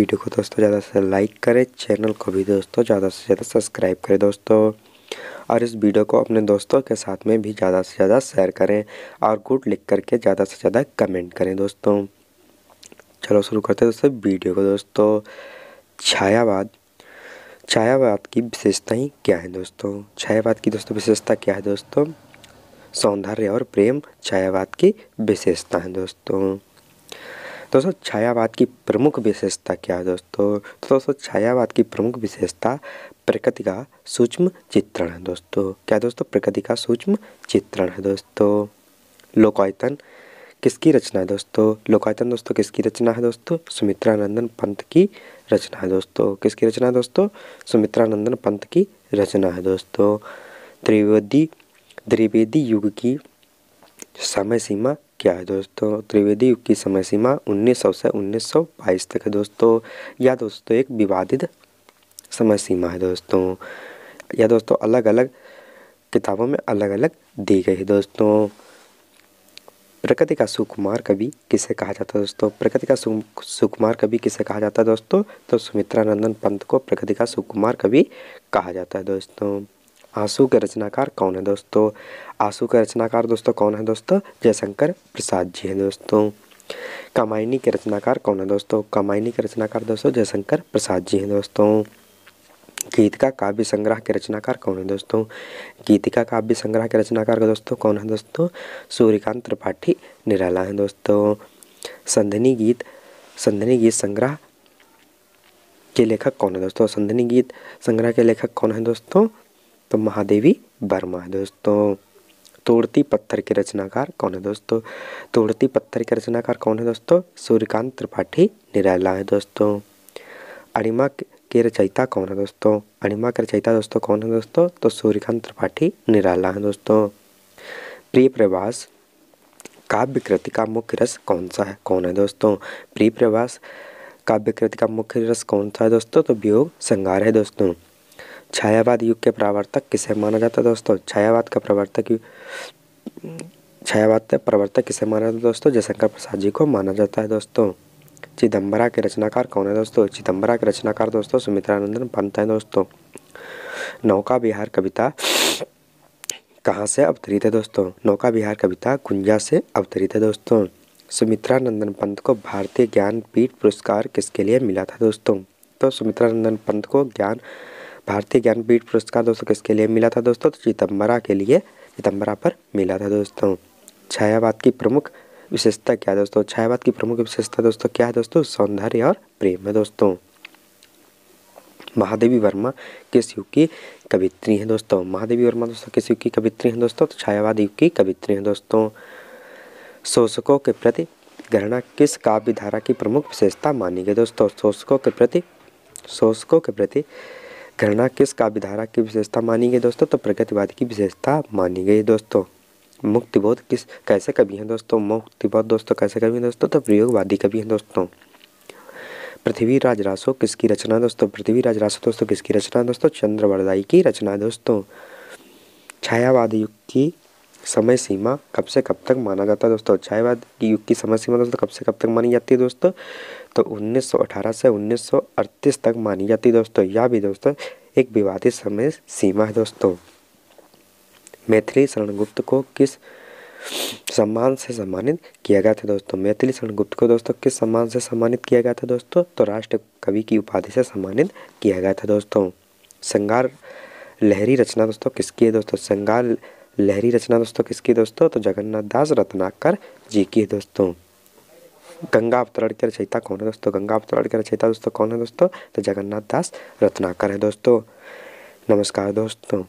video को दोस्तों ज़्यादा से लाइक करें चैनल को भी दोस्तों ज़्यादा से ज़्यादा सब्सक्राइब करें दोस्तों और इस वीडियो को अपने दोस्तों के साथ में भी ज़्यादा से ज़्यादा शेयर करें और गुड लिख करके ज़्यादा से ज़्यादा कमेंट करें दोस्तों चलो शुरू करते हैं दोस्तों वीडियो को दोस्तों छायावाद छायावाद की ही क्या है दोस्तों छायावाद की दोस्तों विशेषता क्या है दोस्तों सौंदर्य और प्रेम छायावाद की विशेषता है दोस्तों दोस्तों छायावाद की प्रमुख विशेषता क्या है दोस्तों तो दोस्तों छायावाद की प्रमुख विशेषता प्रकृति का सूक्ष्म चित्रण है दोस्तों क्या दोस्तों प्रकृति का सूक्ष्म चित्रण है दोस्तों लोकायतन किसकी रचना है दोस्तों लोकायतन दोस्तों किसकी रचना है दोस्तों सुमित्रा नंदन पंत की रचना है दोस्तों किसकी रचना है दोस्तों सुमित्रा नंदन पंत की रचना है दोस्तों त्रिवेदी त्रिवेदी युग की समय सीमा क्या है दोस्तों त्रिवेदी की समय सीमा 1900 से 1922 तक है दोस्तों या दोस्तों एक विवादित समय सीमा है दोस्तों या दोस्तों अलग अलग किताबों में अलग अलग दी गई है दोस्तों प्रकृति का सुकुमार कवि किसे कहा जाता है दोस्तों प्रकृति का सुकुमार कवि किसे कहा जाता है दोस्तों तो सुमित्रा नंदन पंत को प्रकृति का सुकुमार कवि कहा जाता है दोस्तों आंसू के रचनाकार कौन है दोस्तों आंसू के रचनाकार दोस्तों कौन है दोस्तों जयशंकर प्रसाद जी हैं दोस्तों कामायनी के रचनाकार कौन है दोस्तों कामायनी के रचनाकार दोस्तों जयशंकर प्रसाद जी हैं दोस्तों गीत का काव्य संग्रह के रचनाकार कौन है दोस्तों गीतिका काव्य संग्रह के रचनाकार दोस्तों कौन है दोस्तों सूर्यकांत त्रिपाठी निराला है दोस्तों संधनी गीत संधनी गीत संग्रह के लेखक कौन है दोस्तों संधनी गीत संग्रह के लेखक कौन है दोस्तों तो महादेवी वर्मा है दोस्तों तोड़ती पत्थर के रचनाकार कौन है दोस्तों तोड़ती पत्थर के रचनाकार कौन है दोस्तों सूर्यकांत त्रिपाठी निराला है दोस्तों अणिमा के रचयिता कौन है दोस्तों अणिमा के रचयिता दोस्तों कौन है दोस्तों तो सूर्यकांत त्रिपाठी निराला है दोस्तों प्रिय प्रवास काव्य कृति का मुख्य रस कौन सा है कौन है दोस्तों प्रिय प्रवास काव्य कृति का मुख्य रस कौन सा है दोस्तों तो वियोग श्रृंगार है दोस्तों छायावाद युग के प्रवर्तक किसे माना जाता है दोस्तों छायावाद का प्रवर्तक छायावाद का प्रवर्तक किसे माना जाता है दोस्तों जयशंकर प्रसाद जी को माना जाता है दोस्तों चिदम्बरा के रचनाकार कौन है दोस्तों चिदम्बरा के रचनाकार दोस्तों सुमित्रानंदन पंत हैं दोस्तों नौका बिहार कविता कहाँ से अवतरित है दोस्तों नौका बिहार कविता कुंजा से अवतरित है दोस्तों सुमित्रानंदन पंत को भारतीय ज्ञानपीठ पुरस्कार किसके लिए मिला था दोस्तों तो सुमित्रा नंदन पंत को ज्ञान भारतीय ज्ञानपीठ पुरस्कार दोस्तों किसके लिए मिला था दोस्तों तो चिदम्बरा के लिए चिदम्बरा पर मिला था दोस्तों छायावाद की प्रमुख विशेषता क्या है दोस्तों छायावाद की प्रमुख विशेषता दोस्तों क्या है दोस्तों सौंदर्य और प्रेम है दोस्तों महादेवी वर्मा किस युग की कवित्री हैं दोस्तों महादेवी वर्मा दोस्तों किस युग की कवित्री हैं दोस्तों तो छायावाद युग की कवित्री हैं दोस्तों शोषकों के प्रति गणना किस काव्य धारा की प्रमुख विशेषता मानी गई दोस्तों शोषकों के प्रति शोषकों के प्रति करना किस काव्यधारा की विशेषता मानी गई दोस्तों तो प्रगतिवाद की विशेषता मानी गई दोस्तों मुक्तिबोध किस कैसे कवि हैं दोस्तों मुक्तिबोध दोस्तों कैसे कवि हैं दोस्तों तो प्रयोगवादी कवि हैं दोस्तों पृथ्वीराज रासो किसकी रचना दोस्तों पृथ्वी रासो दोस्तों किसकी रचना दोस्तों चंद्रवरदाई की रचना दोस्तों छायावाद युग की समय सीमा कब से कब तक माना जाता है दोस्तों अच्छा बात कि युग की समय सीमा दोस्तों कब से कब तक मानी जाती है दोस्तों तो 1918 से 1938 तक मानी जाती है दोस्तों यह भी दोस्तों एक विवादित समय सीमा है दोस्तों मैथिली शरणगुप्त को किस सम्मान से सम्मानित किया गया था दोस्तों मैथिली शरणगुप्त को दोस्तों किस सम्मान से सम्मानित किया गया था दोस्तों तो राष्ट्र कवि की उपाधि से सम्मानित किया गया था दोस्तों श्रृंगार लहरी रचना दोस्तों किसकी है दोस्तों श्रृंगार लहरी रचना दोस्तों किसकी दोस्तों तो जगन्नाथ दास रत्नाकर जी की दोस्तों गंगा अवतरण के रचयिता कौन है दोस्तों गंगा अवतरण के रचयिता दोस्तों कौन है दोस्तों तो जगन्नाथ दास रत्नाकर है दोस्तों नमस्कार दोस्तों